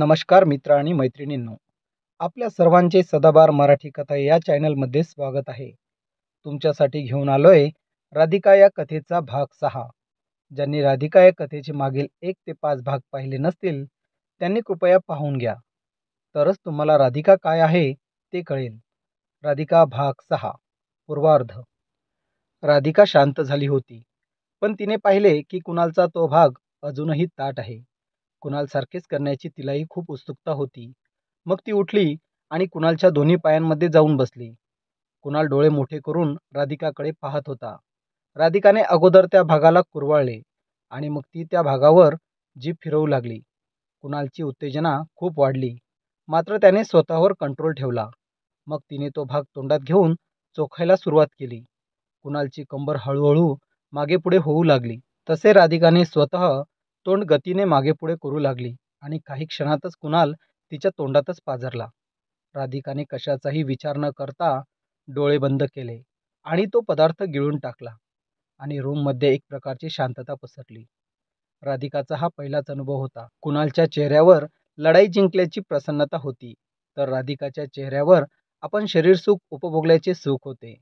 नमस्कार मित्र आणि मैत्रिणींनो आपल्या सर्वांचे सदाबार मराठी कथा या चॅनलमध्ये स्वागत आहे तुमच्यासाठी घेऊन आलोय राधिका या कथेचा भाग सहा ज्यांनी राधिका या कथेचे मागील एक ते पाच भाग पाहिले नसतील त्यांनी कृपया पाहून घ्या तरच तुम्हाला राधिका काय आहे ते कळेल राधिका भाग सहा पूर्वार्ध राधिका शांत झाली होती पण तिने पाहिले की कुणालचा तो भाग अजूनही ताट आहे कुणालसारखेच करण्याची तिलाही खूप उत्सुकता होती मग ती उठली आणि कुणालच्या दोन्ही पायांमध्ये जाऊन बसली कुणाल डोळे मोठे करून राधिकाकडे पाहत होता राधिकाने अगोदर त्या भागाला कुरवाळले आणि मग ती त्या भागावर जीप फिरवू लागली कुणालची उत्तेजना खूप वाढली मात्र त्याने स्वतःवर कंट्रोल ठेवला मग तिने तो भाग तोंडात घेऊन चोखायला सुरुवात केली कुणालची कंबर हळूहळू मागे पुढे होऊ लागली तसे राधिकाने स्वतः तोंड गतीने मागेपुढे करू लागली आणि काही क्षणातच कुणाल तिच्या तोंडातच पाझरला राधिकाने कशाचाही विचार न करता डोळे बंद केले आणि तो पदार्थ गिळून टाकला आणि रूममध्ये एक प्रकारची शांतता पसरली राधिकाचा हा पहिलाच अनुभव होता कुणालच्या चेहऱ्यावर लढाई जिंकल्याची प्रसन्नता होती तर राधिकाच्या चेहऱ्यावर आपण शरीर सुख उपभोगल्याचे सुख होते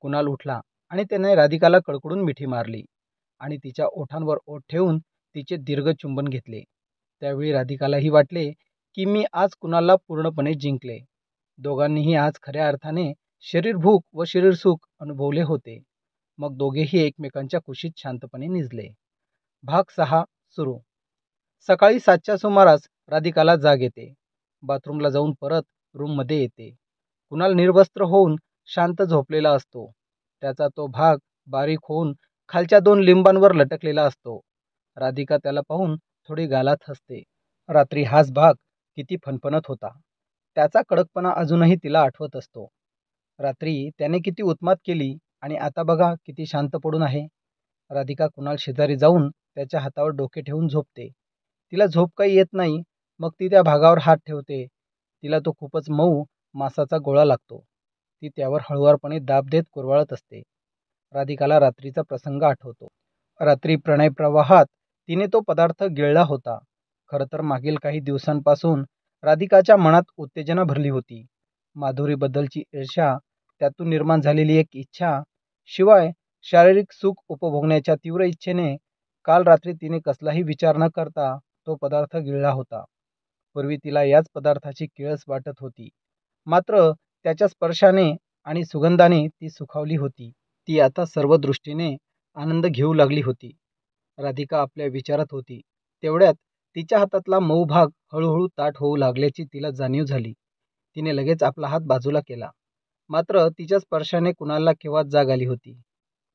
कुणाल उठला आणि त्याने राधिकाला कडकडून मिठी मारली आणि तिच्या ओठांवर ओठ ठेवून तिचे दीर्घ चुंबन घेतले त्यावेळी राधिकालाही वाटले की मी आज कुणाला पूर्णपणे जिंकले दोघांनीही आज खऱ्या अर्थाने शरीर भूक व शरीरसुख अनुभवले होते मग दोघेही एकमेकांच्या कुशीत शांतपणे निजले भाग सहा सुरू सकाळी सातच्या सुमारास राधिकाला जाग येते बाथरूमला जाऊन परत रूममध्ये येते कुणाल निर्वस्त्र होऊन शांत झोपलेला असतो त्याचा तो भाग बारीक होऊन खालच्या दोन लिंबांवर लटकलेला असतो राधिका त्याला पाहून थोडी गालात हसते रात्री हाच भाग किती फणफणत होता त्याचा कडकपणा अजूनही तिला आठवत असतो रात्री त्याने किती उत्मात केली आणि आता बघा किती शांत पडून आहे राधिका कुणाल शेजारी जाऊन त्याच्या हातावर डोके ठेवून झोपते तिला झोप काही येत नाही मग ती त्या भागावर हात ठेवते तिला तो खूपच मऊ मासाचा गोळा लागतो ती त्यावर हळुवारपणे दाब देत कुरवाळत असते राधिकाला रात्रीचा प्रसंग आठवतो रात्री प्रणय प्रवाहात तिने तो पदार्थ गिळला होता खरं तर मागील काही दिवसांपासून राधिकाच्या मनात उत्तेजना भरली होती माधुरीबद्दलची ईर्षा त्यातून निर्माण झालेली एक इच्छा शिवाय शारीरिक सुख उपभोगण्याच्या तीव्र इच्छेने काल रात्री तिने कसलाही विचार न करता तो पदार्थ गिळला होता पूर्वी तिला याच पदार्थाची किळस वाटत होती मात्र त्याच्या स्पर्शाने आणि सुगंधाने ती सुखावली होती ती आता सर्व दृष्टीने आनंद घेऊ लागली होती राधिका आपल्या विचारात होती तेवढ्यात तिच्या हातातला मऊ भाग हळूहळू ताट होऊ लागल्याची तिला जाणीव झाली तिने लगेच आपला हात बाजूला केला मात्र तिच्या स्पर्शाने कुणालला केव्हा जाग आली होती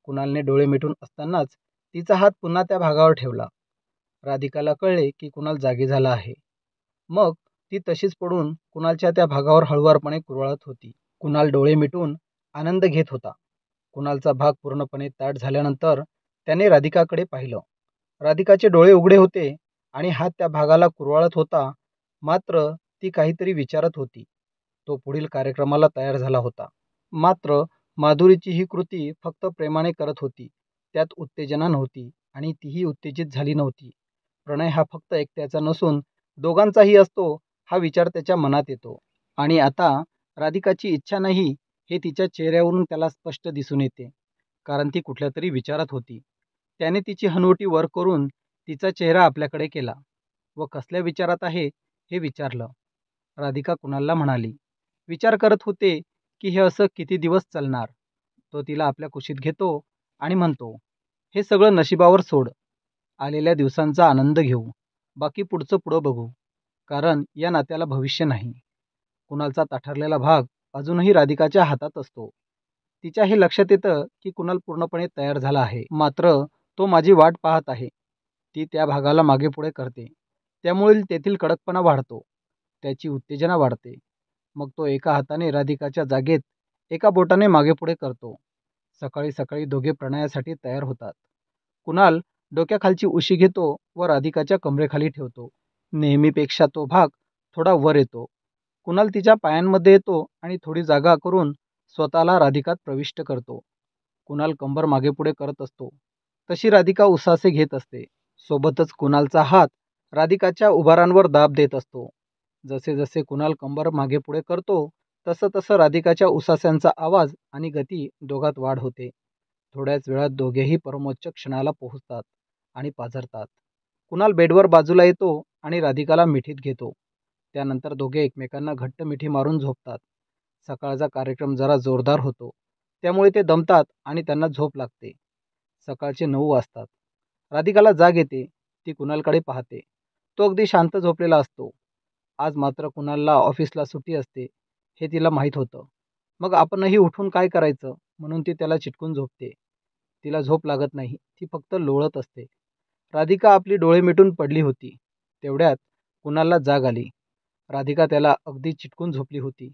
कुणालने डोळे मिटून असतानाच तिचा हात पुन्हा त्या भागावर ठेवला राधिकाला कळले की कुणाल जागी झाला आहे मग ती तशीच पडून कुणालच्या त्या भागावर हळुवारपणे कुरवाळत होती कुणाल डोळे मिटून आनंद घेत होता कुणालचा भाग पूर्णपणे ताट झाल्यानंतर त्याने राधिकाकडे पाहिलं. राधिकाचे डोळे उघडे होते आणि हात त्या भागाला कुरवाळत होता. मात्र ती काहीतरी विचारत होती. तो पुढील कार्यक्रमाला तयार झाला होता. मात्र माधुरीची ही कृती फक्त प्रेमाने करत होती. त्यात उत्तेजना नव्हती आणि तीही उत्तेजित झाली नव्हती. प्रणय हा फक्त एकट्याचा नसून दोघांचाही असतो हा विचार त्याच्या मनात येतो. आणि आता राधिकाची इच्छा नाही हे तिच्या चेहऱ्यावरून त्याला स्पष्ट दिसून येते. कारण ती कुठल्यातरी विचारात होती. त्याने तिची हनुवटी वर करून तिचा चेहरा आपल्याकडे केला व कसल्या विचारात आहे हे विचारलं राधिका कुणालला म्हणाली विचार करत होते की हे असं किती दिवस चालणार तो तिला आपल्या कुशीत घेतो आणि म्हणतो हे सगळं नशिबावर सोड आलेल्या दिवसांचा आनंद घेऊ बाकी पुढचं पुढं बघू कारण या नात्याला भविष्य नाही कुणालचा ताठरलेला भाग अजूनही राधिकाच्या हातात असतो तिच्या हे लक्षात येतं की कुणाल पूर्णपणे तयार झाला आहे मात्र तो माझी वाट पाहत आहे ती त्या भागाला मागेपुढे करते त्यामुळे तेथील कडकपणा वाढतो त्याची उत्तेजना वाढते मग तो एका हाताने राधिकाच्या जागेत एका बोटाने मागेपुढे करतो सकाळी सकाळी दोघे प्रणयासाठी तयार होतात कुणाल डोक्याखालची उशी घेतो व राधिकाच्या कमरेखाली ठेवतो नेहमीपेक्षा तो भाग थोडा वर येतो कुणाल तिच्या पायांमध्ये येतो आणि थोडी जागा करून स्वतःला राधिकात प्रविष्ट करतो कुणाल कंबर मागेपुढे करत असतो तशी राधिका उसासे घेत असते सोबतच कुणालचा हात राधिकाच्या उभारांवर दाब देत असतो जसे जसे कुणाल कंबर मागे पुढे करतो तसं तसं राधिकाच्या उसास्यांचा आवाज आणि गती दोघात वाढ होते थोड्याच वेळात दोघेही परमोच्च क्षणाला पोहोचतात आणि पाझरतात कुणाल बेडवर बाजूला येतो आणि राधिकाला मिठीत घेतो त्यानंतर दोघे एकमेकांना घट्ट मिठी मारून झोपतात सकाळचा कार्यक्रम जरा जोरदार होतो त्यामुळे ते दमतात आणि त्यांना झोप लागते सकाळचे नऊ वाजतात राधिकाला जाग येते ती कुणालकडे पाहते तो अगदी शांत झोपलेला असतो आज मात्र कुणालला ऑफिसला सुट्टी असते हे तिला माहीत होतं मग आपणही उठून काय करायचं म्हणून ती त्याला चिटकून झोपते तिला झोप लागत नाही ती फक्त लोळत असते राधिका आपली डोळे मिटून पडली होती तेवढ्यात कुणालला जाग आली राधिका त्याला अगदी चिटकून झोपली होती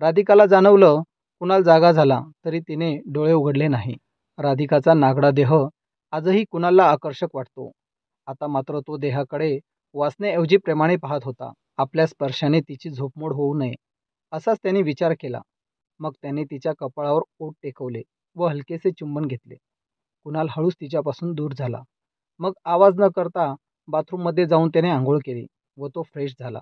राधिकाला जाणवलं कुणाल जागा झाला तरी तिने डोळे उघडले नाही राधिकाचा नागडा देह आजही कुणाला आकर्षक वाटतो आता मात्र तो देहाकडे वाचण्याऐवजी प्रेमाने पाहत होता आपल्या स्पर्शाने तिची झोपमोड होऊ नये असाच त्याने विचार केला मग त्याने तिच्या कपाळावर ओट टेकवले व हलकेसे चुंबन घेतले कुणाल हळूच तिच्यापासून दूर झाला मग आवाज न करता बाथरूममध्ये जाऊन त्याने आंघोळ केली व तो फ्रेश झाला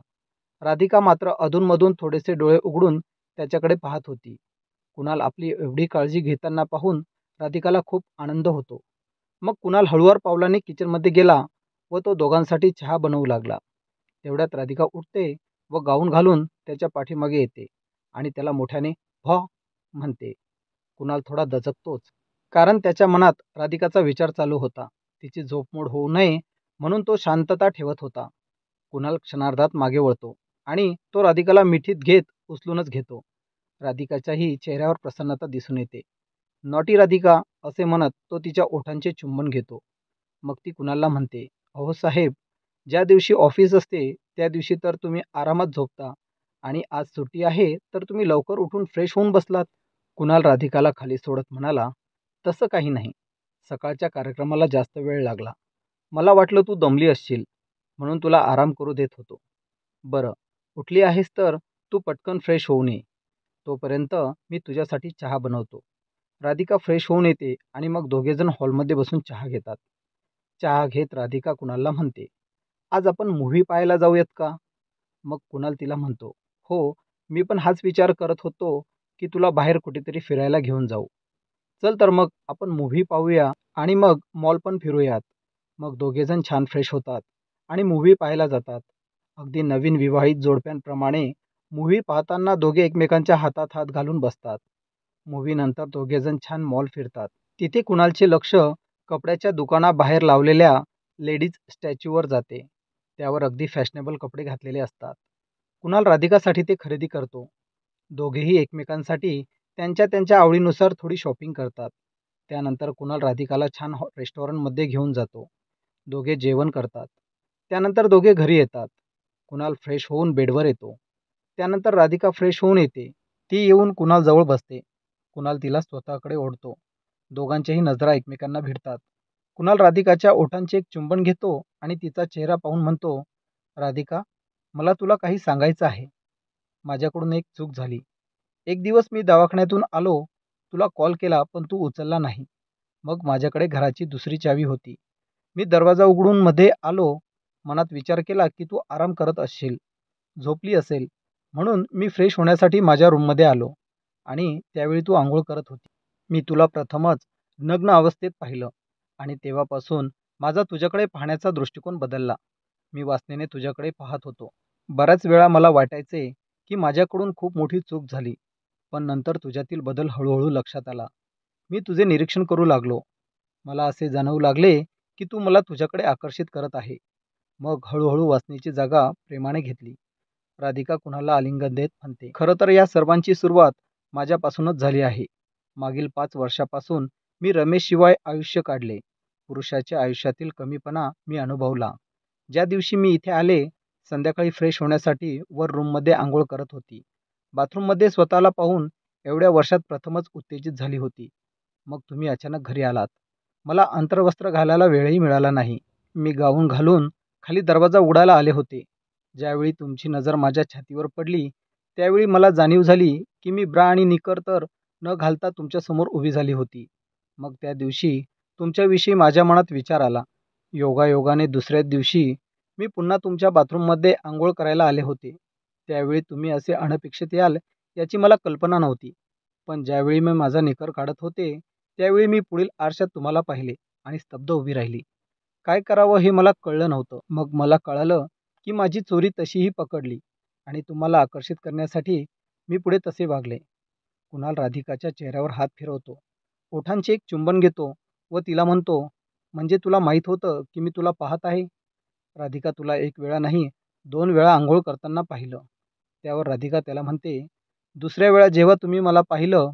राधिका मात्र अधूनमधून थोडेसे डोळे उघडून त्याच्याकडे पाहत होती कुणाल आपली एवढी काळजी घेताना पाहून राधिकाला खूप आनंद होतो मग कुणाल हळूवार पावलाने किचनमध्ये गेला व तो दोघांसाठी चहा बनवू लागला तेवढ्यात राधिका उठते व गाऊन घालून त्याच्या पाठीमागे येते आणि त्याला मोठ्याने भॉ म्हणते कुणाल थोडा दचकतोच कारण त्याच्या मनात राधिकाचा विचार चालू होता तिची झोपमोड होऊ नये म्हणून तो शांतता ठेवत होता कुणाल क्षणार्धात मागे वळतो आणि तो राधिकाला मिठीत घेत उचलूनच घेतो राधिकाच्याही चेहऱ्यावर प्रसन्नता दिसून येते नॉटी राधिका असे म्हणत तो तिच्या ओठांचे चुंबन घेतो मग ती कुणालला म्हणते अहो साहेब ज्या दिवशी ऑफिस असते त्या दिवशी तर तुम्ही आरामात झोपता आणि आज सुट्टी आहे तर तुम्ही लवकर उठून फ्रेश होऊन बसलात कुणाल राधिकाला खाली सोडत म्हणाला तसं काही नाही सकाळच्या कार्यक्रमाला जास्त वेळ लागला मला वाटलं तू दमली असशील म्हणून तुला आराम करू देत होतो बरं उठली आहेस तर तू पटकन फ्रेश होऊ नये तोपर्यंत मी तुझ्यासाठी चहा बनवतो राधिका फ्रेश होऊन येते आणि मग दोघेजण हॉलमध्ये बसून चहा घेतात चहा घेत राधिका कुणालला म्हणते आज आपण मूव्ही पाहायला जाऊयात का मग कुणाल तिला म्हणतो हो मी पण हाच विचार करत होतो की तुला बाहेर कुठेतरी फिरायला घेऊन जाऊ चल तर मग आपण मूव्ही पाहूया आणि मग मॉल पण फिरूयात मग दोघेजण छान फ्रेश होतात आणि मूव्ही पाहायला जातात अगदी नवीन विवाहित जोडप्यांप्रमाणे मूव्ही पाहताना दोघे एकमेकांच्या हातात हात घालून बसतात मूवीनंतर दोघेजण छान मॉल फिरतात. तिथे कुणालचे लक्ष कपड्याच्या दुकानाबाहेर लावलेल्या लेडीज स्टॅच्यूवर जाते. त्यावर अगदी फॅशनेबल कपडे घातलेले असतात. कुणाल राधिकासाठी ते खरेदी करतो. दोघेही एकमेकांसाठी त्यांच्या त्यांच्या आवडीनुसार थोडी शॉपिंग करतात. त्यानंतर कुणाल राधिकाला छान रेस्टॉरंटमध्ये घेऊन जातो. दोघे जेवण करतात. त्यानंतर दोघे घरी येतात. कुणाल फ्रेश होऊन बेडवर येतो. त्यानंतर राधिका फ्रेश होऊन येते. ती येऊन कुणालजवळ बसते. कुणाल तिला स्वतःकडे ओढतो. दोघांच्याही नजरा एकमेकांना भिडतात. कुणाल राधिकाच्या ओठांचे एक चुंबन घेतो आणि तिचा चेहरा पाहून म्हणतो, "राधिका, मला तुला काही सांगायचं आहे. माझ्याकडून एक चूक झाली. एक दिवस मी दवाखान्यातून आलो. तुला कॉल केला पण तू उचलला नाही. मग माझ्याकडे घराची दुसरी चावी होती. मी दरवाजा उघडून मध्ये आलो. मनात विचार केला की तू आराम करत असशील, झोपली असेल. म्हणून मी फ्रेश होण्यासाठी माझ्या रूममध्ये आलो. आणि त्यावेळी तू आंघोळ करत होती मी तुला प्रथमच नग्न अवस्थेत पाहिलं आणि तेव्हापासून माझा तुझ्याकडे पाहण्याचा दृष्टिकोन बदलला मी वासनेने तुझ्याकडे पाहत होतो बऱ्याच वेळा मला वाटायचे की माझ्याकडून खूप मोठी चूक झाली पण नंतर तुझ्यातील बदल हळूहळू लक्षात आला मी तुझे निरीक्षण करू लागलो मला असे जाणवू लागले की तू मला तुझ्याकडे आकर्षित करत आहे मग हळूहळू वासनेची जागा प्रेमाने घेतली राधिका कुणाला आलिंगन देत म्हणते खरं तर या सर्वांची सुरुवात माझ्यापासूनच झाली आहे मागील पाच वर्षापासून मी रमेशशिवाय आयुष्य काढले पुरुषाच्या आयुष्यातील कमीपणा मी अनुभवला ज्या दिवशी मी इथे आले संध्याकाळी फ्रेश होण्यासाठी वर रूममध्ये आंघोळ करत होती बाथरूममध्ये स्वतःला पाहून एवढ्या वर्षात प्रथमच उत्तेजित झाली होती मग तुम्ही अचानक घरी आलात मला अंतर्वस्त्र घालायला वेळही मिळाला नाही मी गाऊन घालून खाली दरवाजा उडायला आले होते ज्यावेळी तुमची नजर माझ्या छातीवर पडली त्यावेळी मला जाणीव झाली की मी ब्रा आणि निकर तर न घालता तुमच्यासमोर उभी झाली होती मग त्या दिवशी तुमच्याविषयी माझ्या मनात विचार आला योगायोगाने दुसऱ्याच दिवशी मी पुन्हा तुमच्या बाथरूममध्ये आंघोळ करायला आले होते त्यावेळी तुम्ही असे अनपेक्षित याल याची मला कल्पना नव्हती पण ज्यावेळी मी माझा निकर काढत होते त्यावेळी मी पुढील आरशात तुम्हाला पाहिले आणि स्तब्ध उभी राहिली काय करावं हे मला कळलं नव्हतं मग मला कळालं की माझी चोरी तशीही पकडली आणि तुम्हाला आकर्षित करण्यासाठी मी पुढे तसे वागले कुणाल राधिकाच्या चेहऱ्यावर हात फिरवतो ओठांचे एक चुंबन घेतो व तिला म्हणतो म्हणजे तुला माहीत होतं की मी तुला पाहत आहे राधिका तुला एक वेळा नाही दोन वेळा आंघोळ करताना पाहिलं त्यावर राधिका त्याला म्हणते दुसऱ्या वेळा जेव्हा तुम्ही मला पाहिलं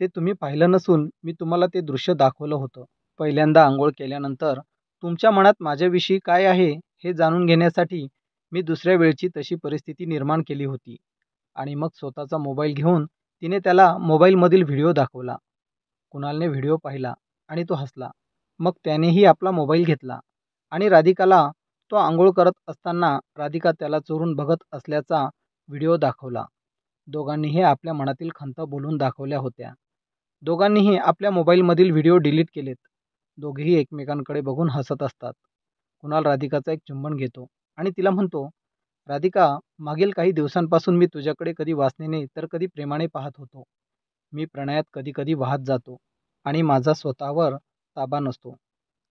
ते तुम्ही पाहिलं नसून मी तुम्हाला ते दृश्य दाखवलं होतं पहिल्यांदा आंघोळ केल्यानंतर तुमच्या मनात माझ्याविषयी काय आहे हे जाणून घेण्यासाठी मी दुसऱ्या वेळची तशी परिस्थिती निर्माण केली होती आणि मग स्वतःचा मोबाईल घेऊन तिने त्याला मोबाईलमधील व्हिडिओ दाखवला कुणालने व्हिडिओ पाहिला आणि तो हसला मग त्यानेही आपला मोबाईल घेतला आणि राधिकाला तो आंघोळ करत असताना राधिका त्याला चोरून बघत असल्याचा व्हिडिओ दाखवला दोघांनीही आपल्या मनातील खंत बोलून दाखवल्या होत्या दोघांनीही आपल्या मोबाईलमधील व्हिडिओ डिलीट केलेत दोघेही एकमेकांकडे बघून हसत असतात कुणाल राधिकाचा एक चुंबन घेतो आणि तिला म्हणतो राधिका मागील काही दिवसांपासून मी तुझ्याकडे कधी वासनेने तर कधी प्रेमाने पाहत होतो मी प्रणयात कधीकधी वाहत जातो आणि माझा स्वतःवर ताबा नसतो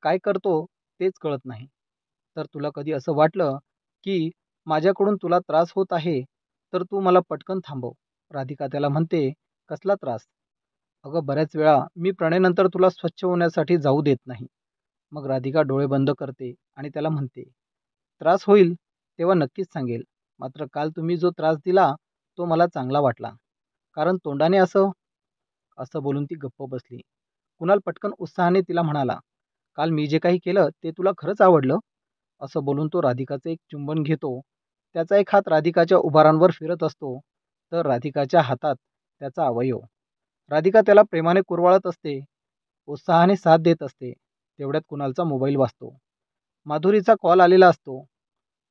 काय करतो तेच कळत नाही तर तुला कधी असं वाटलं की माझ्याकडून तुला त्रास होत आहे तर तू मला पटकन थांबव राधिका त्याला म्हणते कसला त्रास अगं बऱ्याच वेळा मी प्रणयनंतर तुला स्वच्छ होण्यासाठी जाऊ देत नाही मग राधिका डोळे बंद करते आणि त्याला म्हणते त्रास होईल तेव्हा नक्कीच सांगेल मात्र काल तुम्ही जो त्रास दिला तो मला चांगला वाटला कारण तोंडाने असं असं बोलून ती गप्प बसली कुणाल पटकन उत्साहाने तिला म्हणाला काल मी जे काही केलं ते तुला खरंच आवडलं असं बोलून तो राधिकाचं एक चुंबन घेतो त्याचा एक हात राधिकाच्या उभारांवर फिरत असतो तर राधिकाच्या हातात त्याचा अवयव राधिका त्याला प्रेमाने कुरवाळत असते उत्साहाने साथ देत असते तेवढ्यात कुणालचा मोबाईल वाचतो माधुरीचा कॉल आलेला असतो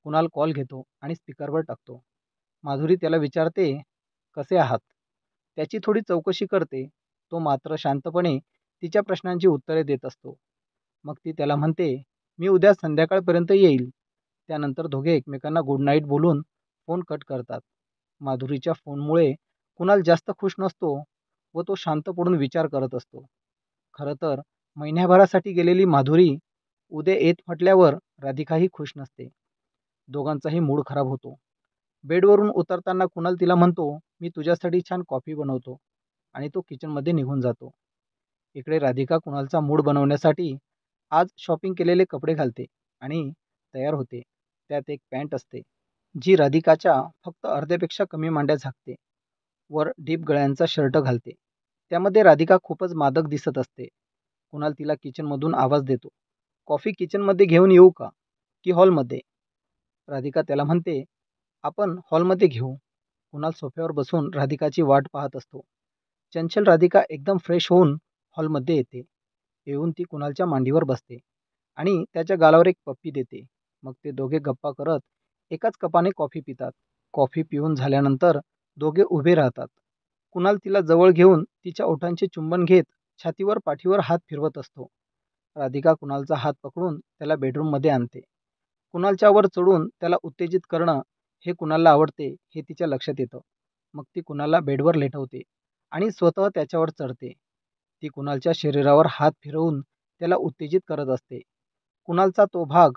कुणाल कॉल घेतो आणि स्पीकरवर टाकतो माधुरी त्याला विचारते कसे आहात त्याची थोडी चौकशी करते तो मात्र शांतपणे तिच्या प्रश्नांची उत्तरे देत असतो मग ती त्याला म्हणते मी उद्या संध्याकाळपर्यंत येईल त्यानंतर दोघे एकमेकांना गुड नाईट बोलून फोन कट करतात माधुरीच्या फोनमुळे कुणाल जास्त खुश नसतो व तो शांत पडून विचार करत असतो खरं तर महिन्याभरासाठी गेलेली माधुरी उद्या येत म्हटल्यावर राधिकाही खुश नसते दोघांचाही मूड खराब होतो बेडवरून उतरताना कुणाल तिला म्हणतो मी तुझ्यासाठी छान कॉफी बनवतो आणि तो किचनमध्ये निघून जातो इकडे राधिका कुणालचा मूड बनवण्यासाठी आज शॉपिंग केलेले कपडे घालते आणि तयार होते त्यात एक पॅन्ट असते जी राधिकाच्या फक्त अर्ध्यापेक्षा कमी मांड्या झाकते वर डीप गळ्यांचा शर्ट घालते त्यामध्ये राधिका खूपच मादक दिसत असते कुणाल तिला किचनमधून आवाज देतो कॉफी किचनमध्ये घेऊन येऊ का की हॉलमध्ये राधिका त्याला म्हणते आपण हॉलमध्ये घेऊ कुणाल सोफ्यावर बसून राधिकाची वाट पाहत असतो चंचल राधिका एकदम फ्रेश होऊन हॉलमध्ये येते येऊन ती कुणालच्या मांडीवर बसते आणि त्याच्या गालावर एक पप्पी देते मग ते दोघे गप्पा करत एकाच कपाने कॉफी पितात कॉफी पिऊन झाल्यानंतर दोघे उभे राहतात कुणाल तिला जवळ घेऊन तिच्या ओठांचे चुंबन घेत छातीवर पाठीवर हात फिरवत असतो राधिका कुणालचा हात पकडून त्याला बेडरूममध्ये आणते. कुणालच्या वर चढून त्याला उत्तेजित करणं हे कुणाला आवडते हे तिच्या लक्षात येतं. मग ती कुणाला बेडवर लेटवते आणि स्वतः त्याच्यावर चढते. ती कुणालच्या शरीरावर हात फिरवून त्याला उत्तेजित करत असते. कुणालचा तो भाग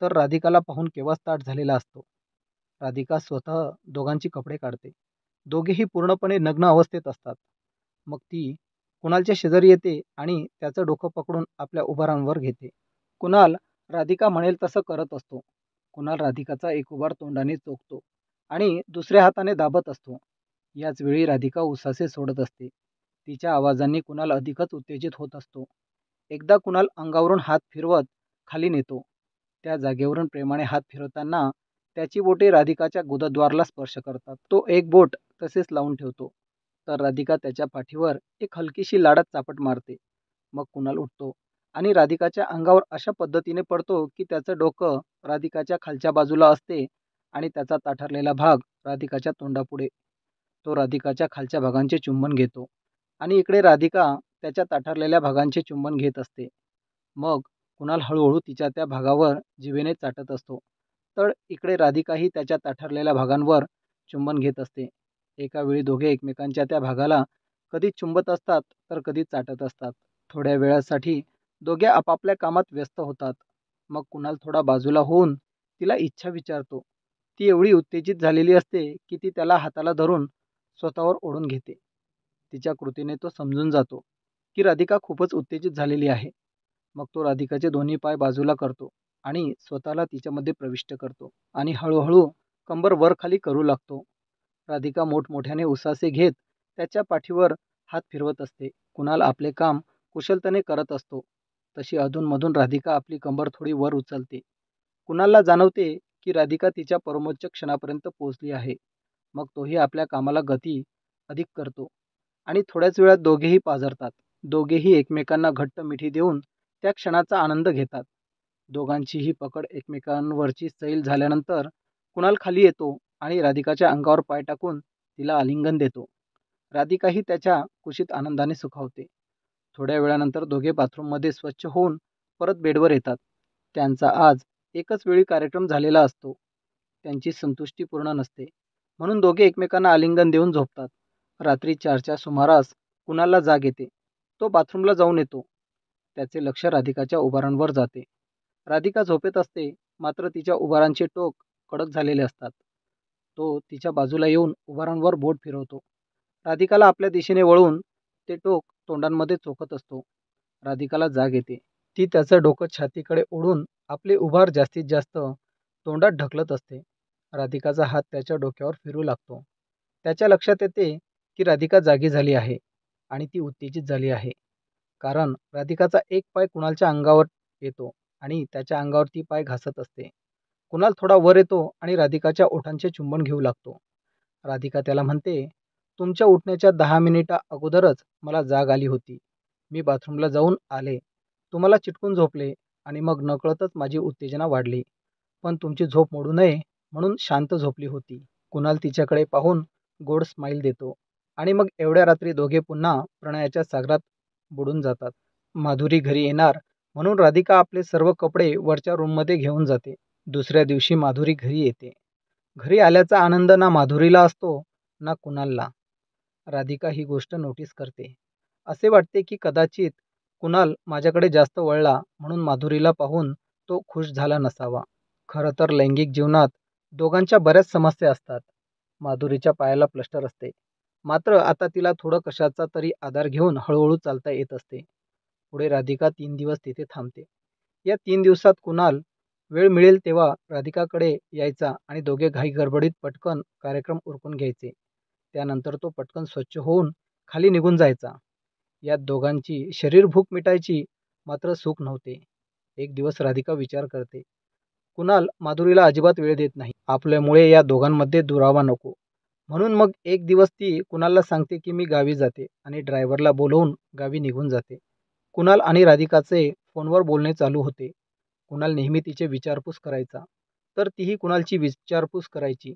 तर राधिकाला पाहून केव्हाच ताठ झालेला असतो. राधिका स्वतः दोघांची कपडे काढते. दोघेही पूर्णपणे नग्न अवस्थेत असतात. मग ती कुणालच्या शेजारी येते आणि त्याचं डोकं पकडून आपल्या उभारांवर घेते. कुणाल राधिका म्हणेल तसं करत असतो. कुणाल राधिकाचा एक उभार तोंडाने चोखतो आणि दुसऱ्या हाताने दाबत असतो. याचवेळी राधिका उसासे सोडत असते. तिच्या आवाजांनी कुणाल अधिकच उत्तेजित होत असतो. एकदा कुणाल अंगावरून हात फिरवत खाली नेतो. त्या जागेवरून प्रेमाने हात फिरवताना त्याची बोटे राधिकाच्या गुदद्वारला स्पर्श करतात. तो एक बोट तसेच लावून ठेवतो. तर राधिका त्याच्या पाठीवर एक हलकीशी लाडत चापट मारते मग कुणाल उठतो आणि राधिकाच्या अंगावर अशा पद्धतीने पडतो की त्याचं डोकं राधिकाच्या खालच्या बाजूला असते आणि त्याचा ताठरलेला भाग राधिकाच्या तोंडापुढे तो राधिकाच्या खालच्या भागांचे चुंबन घेतो आणि इकडे राधिका त्याच्या ताठरलेल्या भागांचे चुंबन घेत असते मग कुणाल हळूहळू तिच्या त्या भागावर जीवेने चाटत असतो तर इकडे राधिकाही त्याच्या ताठरलेल्या भागांवर चुंबन घेत असते एका वेळी दोघे एकमेकांच्या त्या भागाला कधी चुंबत असतात तर कधी चाटत असतात थोड्या वेळासाठी दोघे आपापल्या कामात व्यस्त होतात मग कुणाल थोडा बाजूला होऊन तिला इच्छा विचारतो ती एवढी उत्तेजित झालेली असते की ती त्याला हाताला धरून स्वतःवर ओढून घेते तिच्या कृतीने तो समजून जातो की राधिका खूपच उत्तेजित झालेली आहे मग तो राधिकाचे दोन्ही पाय बाजूला करतो आणि स्वतःला तिच्यामध्ये प्रविष्ट करतो आणि हळूहळू कंबर वर खाली करू लागतो राधिका मोठमोठ्याने उसासे घेत त्याच्या पाठीवर हात फिरवत असते कुणाल आपले काम कुशलतेने करत असतो तशी अधूनमधून राधिका आपली कंबर थोडी वर उचलते कुणालला जाणवते की राधिका तिच्या परमोच्च क्षणापर्यंत पोहोचली आहे मग तोही आपल्या कामाला गती अधिक करतो आणि थोड्याच वेळात दोघेही पाजरतात दोघेही एकमेकांना घट्ट मिठी देऊन त्या क्षणाचा आनंद घेतात दोघांची ही पकड एकमेकांवरची सैल झाल्यानंतर कुणाल खाली येतो आणि राधिकाच्या अंगावर पाय टाकून तिला आलिंगन देतो राधिकाही त्याच्या कुशीत आनंदाने सुखावते थोड्या वेळानंतर दोघे बाथरूममध्ये स्वच्छ होऊन परत बेडवर येतात त्यांचा आज एकच वेळी कार्यक्रम झालेला असतो त्यांची संतुष्टी पूर्ण नसते म्हणून दोघे एकमेकांना आलिंगन देऊन झोपतात रात्री चारच्या सुमारास कुणाला जाग येते तो बाथरूमला जाऊन येतो त्याचे लक्ष राधिकाच्या उभारांवर जाते राधिका झोपेत असते मात्र तिच्या उभारांचे टोक कडक झालेले असतात तो तिच्या बाजूला येऊन उभारांवर बोट फिरवतो राधिकाला आपल्या दिशेने वळून ते टोक तोंडांमध्ये चोखत असतो राधिकाला जाग येते ती त्याचं डोकं छातीकडे ओढून आपले उभार जास्तीत जास्त तोंडात ढकलत असते राधिकाचा हात त्याच्या डोक्यावर फिरू लागतो त्याच्या लक्षात येते की राधिका जागी झाली आहे आणि ती उत्तेजित झाली आहे कारण राधिकाचा एक पाय कुणालच्या अंगावर येतो आणि त्याच्या अंगावर ती पाय घासत असते कुणाल थोडा वर येतो आणि राधिकाच्या ओठांचे चुंबन घेऊ लागतो. राधिका त्याला म्हणते, तुमच्या उठण्याच्या दहा मिनिटा अगोदरच मला जाग आली होती. मी बाथरूमला जाऊन आले. तुम्हाला चिटकून झोपले आणि मग नकळतच माझी उत्तेजना वाढली. पण तुमची झोप मोडू नये म्हणून शांत झोपली होती. कुणाल तिच्याकडे पाहून गोड स्माईल देतो आणि मग एवढ्या रात्री दोघे पुन्हा प्रणयाच्या सागरात बुडून जातात. माधुरी घरी येणार म्हणून राधिका आपले सर्व कपडे वरच्या रूममध्ये घेऊन जाते. दुसऱ्या दिवशी माधुरी घरी येते घरी आल्याचा आनंद ना माधुरीला असतो ना कुणालला राधिका ही गोष्ट नोटीस करते असे वाटते की कदाचित कुणाल माझ्याकडे जास्त वळला म्हणून माधुरीला पाहून तो खुश झाला नसावा खरं तर लैंगिक जीवनात दोघांच्या बऱ्याच समस्या असतात माधुरीच्या पायाला प्लस्टर असते मात्र आता तिला थोडं कशाचा तरी आधार घेऊन हळूहळू चालता येत असते पुढे राधिका तीन दिवस तिथे थांबते या तीन दिवसात कुणाल वेळ मिळेल तेव्हा राधिकाकडे यायचा आणि दोघे घाई गडबडीत पटकन कार्यक्रम उरकून घ्यायचे त्यानंतर तो पटकन स्वच्छ होऊन खाली निघून जायचा यात दोघांची शरीरभूक मिटायची मात्र सुख नव्हते एक दिवस राधिका विचार करते कुणाल माधुरीला अजिबात वेळ देत नाही आपल्यामुळे या दोघांमध्ये दुरावा नको म्हणून मग एक दिवस ती कुणालला सांगते की मी गावी जाते आणि ड्रायव्हरला बोलवून गावी निघून जाते कुणाल आणि राधिकाचे फोनवर बोलणे चालू होते कुणाला नेहमी तिचे विचारपूस करायचा तर तीही कुणालची विचारपूस करायची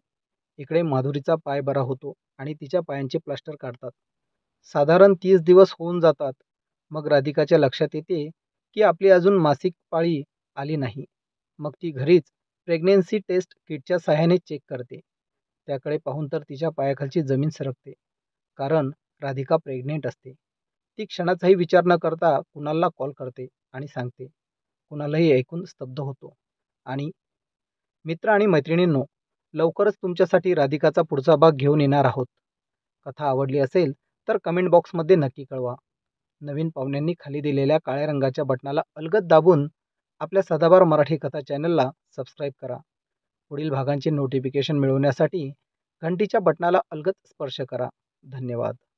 इकडे माधुरीचा पाय बरा होतो आणि तिच्या पायांचे प्लास्टर काढतात साधारण तीस दिवस होऊन जातात मग राधिकाच्या लक्षात येते की आपली अजून मासिक पाळी आली नाही मग ती घरीच प्रेग्नेन्सी टेस्ट किटच्या सहाय्याने चेक करते त्याकडे पाहून तर तिच्या पायाखालची जमीन सरकते कारण राधिका प्रेग्नेंट असते ती क्षणाचाही विचार न करता कुणालला कॉल करते आणि सांगते कुणालाही ऐकून स्तब्ध होतो आणि मित्र आणि मैत्रिणींनो लवकरच तुमच्यासाठी राधिकाचा पुढचा भाग घेऊन येणार आहोत कथा आवडली असेल तर कमेंट बॉक्समध्ये नक्की कळवा नवीन पाहुण्यांनी खाली दिलेल्या काळ्या रंगाच्या बटणाला अलगद दाबून आपल्या सदाबार मराठी कथा चॅनलला सबस्क्राईब करा पुढील भागांची नोटिफिकेशन मिळवण्यासाठी घंटीच्या बटणाला अलगद स्पर्श करा धन्यवाद